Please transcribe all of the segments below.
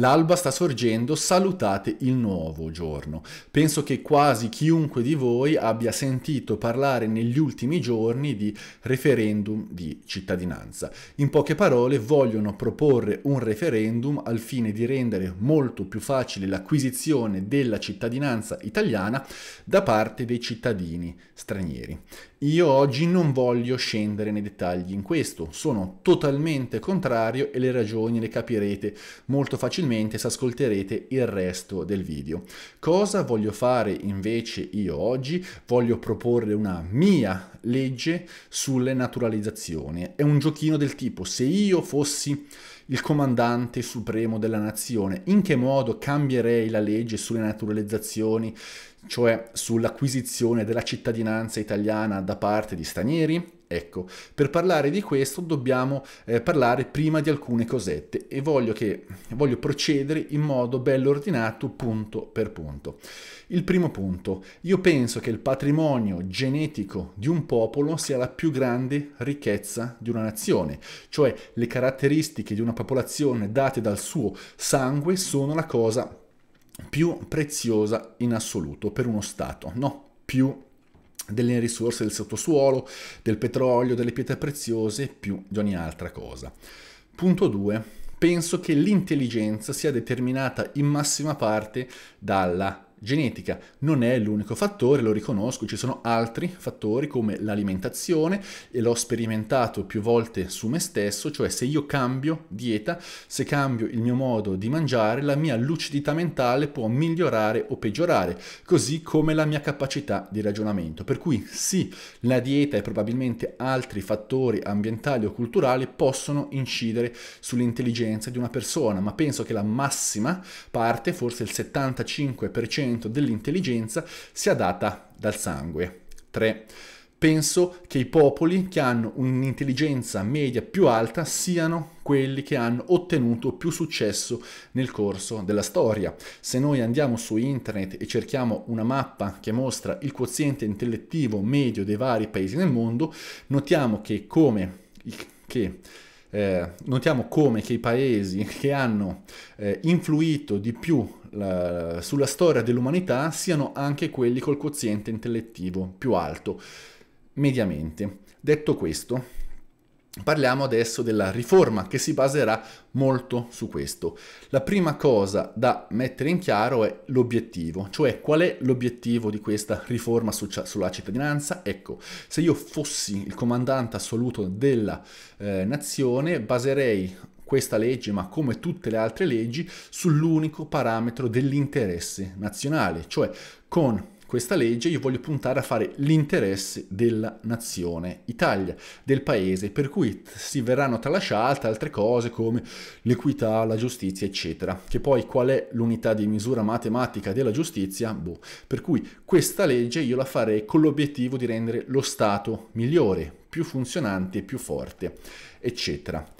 L'alba sta sorgendo, salutate il nuovo giorno. Penso che quasi chiunque di voi abbia sentito parlare negli ultimi giorni di referendum di cittadinanza. In poche parole vogliono proporre un referendum al fine di rendere molto più facile l'acquisizione della cittadinanza italiana da parte dei cittadini stranieri. Io oggi non voglio scendere nei dettagli in questo, sono totalmente contrario e le ragioni le capirete molto facilmente probabilmente se ascolterete il resto del video. Cosa voglio fare invece io oggi? Voglio proporre una mia legge sulle naturalizzazioni. È un giochino del tipo se io fossi il comandante supremo della nazione, in che modo cambierei la legge sulle naturalizzazioni, cioè sull'acquisizione della cittadinanza italiana da parte di stranieri? Ecco, per parlare di questo dobbiamo eh, parlare prima di alcune cosette e voglio, che, voglio procedere in modo bello ordinato punto per punto. Il primo punto, io penso che il patrimonio genetico di un popolo sia la più grande ricchezza di una nazione, cioè le caratteristiche di una popolazione date dal suo sangue sono la cosa più preziosa in assoluto per uno Stato, no? Più delle risorse del sottosuolo, del petrolio, delle pietre preziose, più di ogni altra cosa. Punto 2. Penso che l'intelligenza sia determinata in massima parte dalla genetica non è l'unico fattore, lo riconosco, ci sono altri fattori come l'alimentazione e l'ho sperimentato più volte su me stesso, cioè se io cambio dieta, se cambio il mio modo di mangiare, la mia lucidità mentale può migliorare o peggiorare, così come la mia capacità di ragionamento. Per cui sì, la dieta e probabilmente altri fattori ambientali o culturali possono incidere sull'intelligenza di una persona, ma penso che la massima parte, forse il 75% 10% dell'intelligenza sia data dal sangue. 3. Penso che i popoli che hanno un'intelligenza media più alta siano quelli che hanno ottenuto più successo nel corso della storia. Se noi andiamo su internet e cerchiamo una mappa che mostra il quoziente intellettivo medio dei vari paesi nel mondo, notiamo che come, che, eh, notiamo come che i paesi che hanno eh, influito di più la, sulla storia dell'umanità siano anche quelli col quoziente intellettivo più alto, mediamente. Detto questo, Parliamo adesso della riforma che si baserà molto su questo. La prima cosa da mettere in chiaro è l'obiettivo, cioè qual è l'obiettivo di questa riforma sulla cittadinanza? Ecco, se io fossi il comandante assoluto della eh, nazione, baserei questa legge, ma come tutte le altre leggi, sull'unico parametro dell'interesse nazionale, cioè con questa legge io voglio puntare a fare l'interesse della nazione Italia, del paese, per cui si verranno tralasciate altre cose come l'equità, la giustizia, eccetera. Che poi qual è l'unità di misura matematica della giustizia? Boh. Per cui questa legge io la farei con l'obiettivo di rendere lo Stato migliore, più funzionante, più forte, eccetera.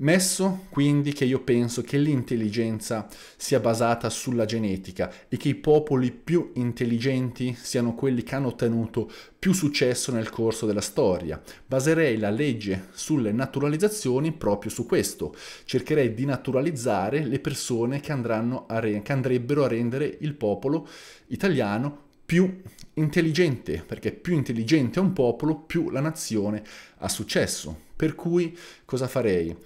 Messo quindi che io penso che l'intelligenza sia basata sulla genetica e che i popoli più intelligenti siano quelli che hanno ottenuto più successo nel corso della storia, baserei la legge sulle naturalizzazioni proprio su questo. Cercherei di naturalizzare le persone che, a che andrebbero a rendere il popolo italiano più intelligente, perché più intelligente è un popolo, più la nazione ha successo. Per cui cosa farei?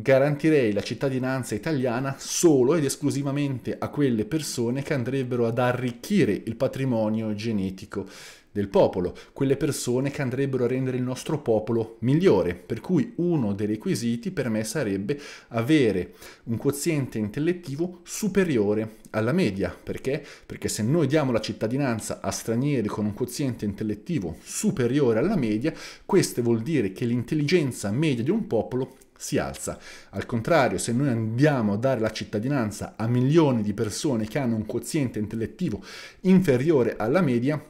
garantirei la cittadinanza italiana solo ed esclusivamente a quelle persone che andrebbero ad arricchire il patrimonio genetico del popolo, quelle persone che andrebbero a rendere il nostro popolo migliore, per cui uno dei requisiti per me sarebbe avere un quoziente intellettivo superiore alla media, perché? Perché se noi diamo la cittadinanza a stranieri con un quoziente intellettivo superiore alla media, questo vuol dire che l'intelligenza media di un popolo si alza. Al contrario, se noi andiamo a dare la cittadinanza a milioni di persone che hanno un quoziente intellettivo inferiore alla media,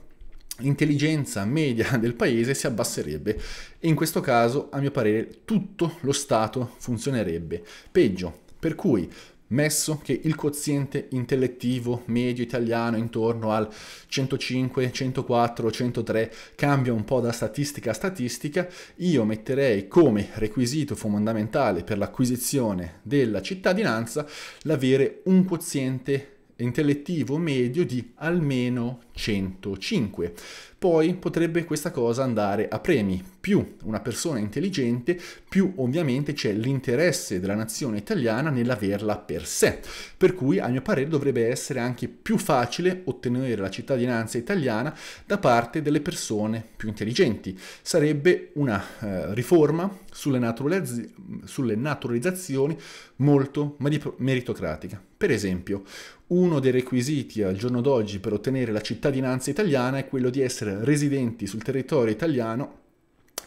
l'intelligenza media del paese si abbasserebbe e in questo caso, a mio parere, tutto lo Stato funzionerebbe peggio. Per cui messo che il quoziente intellettivo medio italiano intorno al 105, 104, 103 cambia un po' da statistica a statistica, io metterei come requisito fondamentale per l'acquisizione della cittadinanza l'avere un quoziente intellettivo medio di almeno 105. Poi potrebbe questa cosa andare a premi. Più una persona è intelligente, più ovviamente c'è l'interesse della nazione italiana nell'averla per sé. Per cui, a mio parere, dovrebbe essere anche più facile ottenere la cittadinanza italiana da parte delle persone più intelligenti. Sarebbe una eh, riforma sulle, naturalizz sulle naturalizzazioni molto meritocratica. Per esempio, uno dei requisiti al giorno d'oggi per ottenere la cittadinanza cittadinanza italiana è quello di essere residenti sul territorio italiano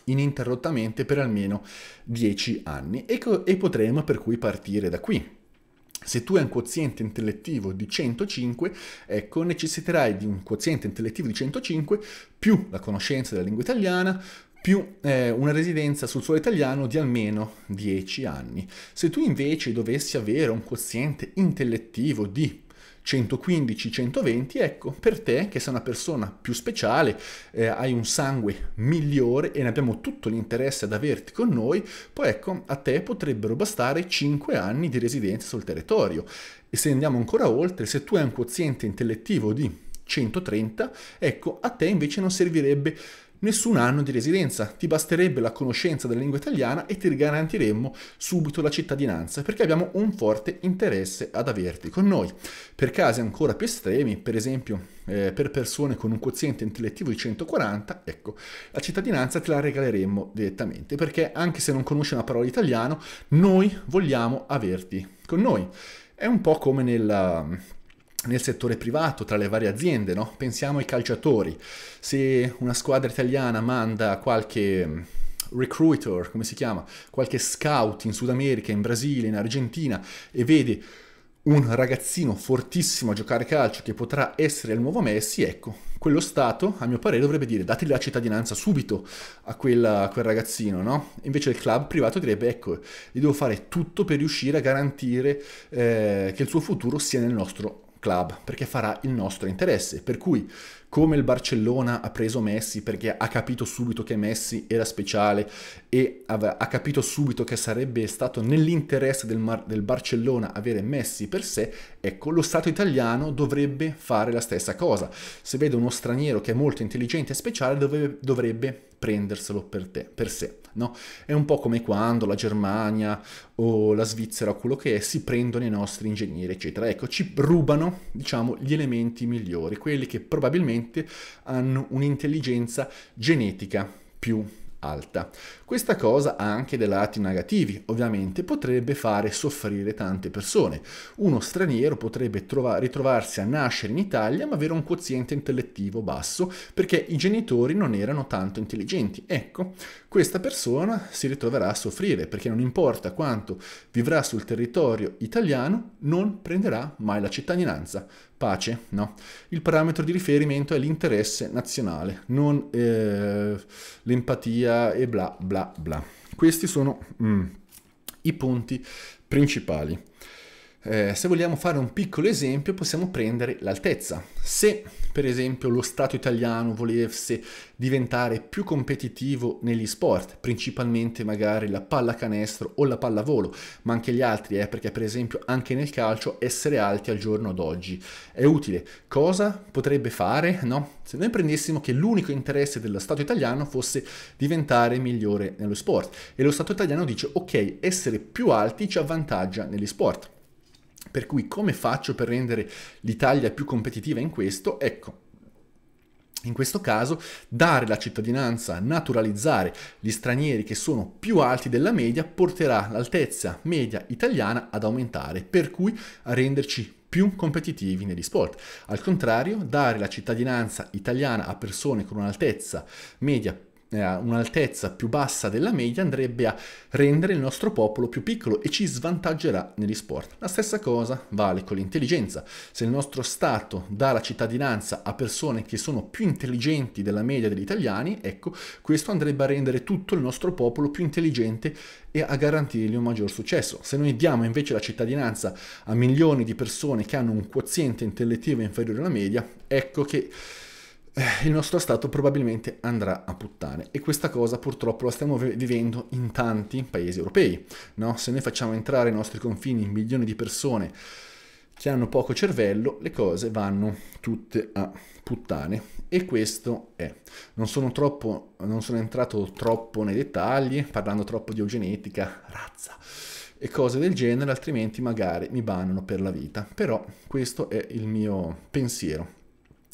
ininterrottamente per almeno 10 anni e, e potremo per cui partire da qui. Se tu hai un quoziente intellettivo di 105, ecco, necessiterai di un quoziente intellettivo di 105 più la conoscenza della lingua italiana, più eh, una residenza sul suolo italiano di almeno 10 anni. Se tu invece dovessi avere un quoziente intellettivo di 115, 120, ecco, per te che sei una persona più speciale, eh, hai un sangue migliore e ne abbiamo tutto l'interesse ad averti con noi, poi ecco, a te potrebbero bastare 5 anni di residenza sul territorio. E se andiamo ancora oltre, se tu hai un quoziente intellettivo di 130, ecco, a te invece non servirebbe nessun anno di residenza, ti basterebbe la conoscenza della lingua italiana e ti garantiremmo subito la cittadinanza perché abbiamo un forte interesse ad averti con noi. Per casi ancora più estremi, per esempio eh, per persone con un quoziente intellettivo di 140, ecco, la cittadinanza te la regaleremmo direttamente perché anche se non conosci una parola italiana, noi vogliamo averti con noi. È un po' come nella nel settore privato, tra le varie aziende, no? pensiamo ai calciatori, se una squadra italiana manda qualche mm, recruiter, come si chiama, qualche scout in Sud America, in Brasile, in Argentina e vede un ragazzino fortissimo a giocare calcio che potrà essere il nuovo Messi, ecco, quello Stato, a mio parere, dovrebbe dire dateli la cittadinanza subito a, quella, a quel ragazzino, no? Invece il club privato direbbe, ecco, gli devo fare tutto per riuscire a garantire eh, che il suo futuro sia nel nostro club perché farà il nostro interesse. Per cui, come il Barcellona ha preso Messi perché ha capito subito che Messi era speciale e ha capito subito che sarebbe stato nell'interesse del, Mar- del Barcellona avere Messi per sé, ecco, lo Stato italiano dovrebbe fare la stessa cosa. Se vede uno straniero che è molto intelligente e speciale, dovrebbe, dovrebbe prenderselo per, te, per sé no? È un po' come quando la Germania o la Svizzera o quello che è si prendono i nostri ingegneri, eccetera. Ecco, ci rubano, diciamo, gli elementi migliori, quelli che probabilmente hanno un'intelligenza genetica più alta. Questa cosa ha anche dei lati negativi, ovviamente potrebbe fare soffrire tante persone. Uno straniero potrebbe trova- ritrovarsi a nascere in Italia ma avere un quoziente intellettivo basso perché i genitori non erano tanto intelligenti. Ecco, questa persona si ritroverà a soffrire perché non importa quanto vivrà sul territorio italiano, non prenderà mai la cittadinanza pace, no? Il parametro di riferimento è l'interesse nazionale, non eh, l'empatia e bla bla bla. Questi sono mm, i punti principali. Eh, se vogliamo fare un piccolo esempio possiamo prendere l'altezza. Se per esempio lo Stato italiano volesse diventare più competitivo negli sport, principalmente magari la pallacanestro o la pallavolo, ma anche gli altri, eh, perché per esempio anche nel calcio essere alti al giorno d'oggi è utile. Cosa potrebbe fare? No? Se noi prendessimo che l'unico interesse dello Stato italiano fosse diventare migliore nello sport e lo Stato italiano dice ok, essere più alti ci avvantaggia negli sport. Per cui come faccio per rendere l'Italia più competitiva in questo? Ecco, in questo caso dare la cittadinanza, naturalizzare gli stranieri che sono più alti della media porterà l'altezza media italiana ad aumentare, per cui a renderci più competitivi negli sport. Al contrario, dare la cittadinanza italiana a persone con un'altezza media più a un'altezza più bassa della media andrebbe a rendere il nostro popolo più piccolo e ci svantaggerà negli sport. La stessa cosa vale con l'intelligenza. Se il nostro Stato dà la cittadinanza a persone che sono più intelligenti della media degli italiani, ecco, questo andrebbe a rendere tutto il nostro popolo più intelligente e a garantirgli un maggior successo. Se noi diamo invece la cittadinanza a milioni di persone che hanno un quoziente intellettivo inferiore alla media, ecco che eh, il nostro Stato probabilmente andrà a puttane e questa cosa purtroppo la stiamo vivendo in tanti paesi europei. No? Se noi facciamo entrare ai nostri confini milioni di persone che hanno poco cervello, le cose vanno tutte a puttane e questo è. Non sono, troppo, non sono entrato troppo nei dettagli, parlando troppo di eugenetica, razza e cose del genere, altrimenti magari mi bannano per la vita. Però questo è il mio pensiero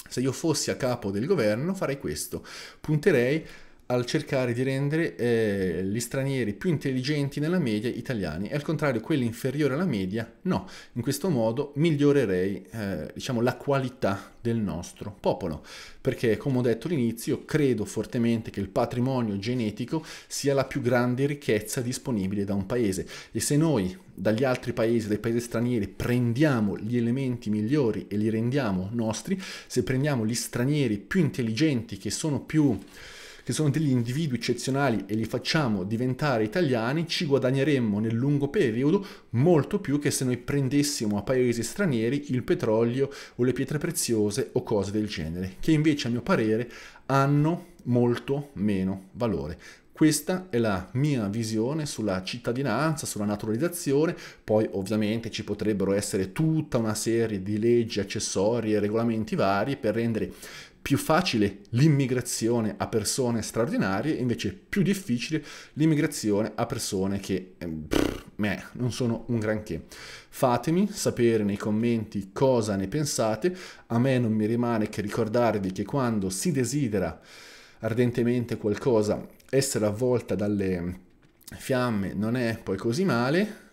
se io fossi a capo del governo farei questo, punterei al cercare di rendere eh, gli stranieri più intelligenti nella media italiani e al contrario quelli inferiori alla media no. In questo modo migliorerei eh, diciamo, la qualità del nostro popolo, perché come ho detto all'inizio credo fortemente che il patrimonio genetico sia la più grande ricchezza disponibile da un paese e se noi dagli altri paesi, dai paesi stranieri, prendiamo gli elementi migliori e li rendiamo nostri, se prendiamo gli stranieri più intelligenti che sono più che sono degli individui eccezionali e li facciamo diventare italiani, ci guadagneremmo nel lungo periodo molto più che se noi prendessimo a paesi stranieri il petrolio o le pietre preziose o cose del genere, che invece a mio parere hanno molto meno valore. Questa è la mia visione sulla cittadinanza, sulla naturalizzazione, poi ovviamente ci potrebbero essere tutta una serie di leggi accessori e regolamenti vari per rendere più facile l'immigrazione a persone straordinarie, invece più difficile l'immigrazione a persone che ehm, pff, meh, non sono un granché. Fatemi sapere nei commenti cosa ne pensate, a me non mi rimane che ricordarvi che quando si desidera ardentemente qualcosa, essere avvolta dalle fiamme non è poi così male,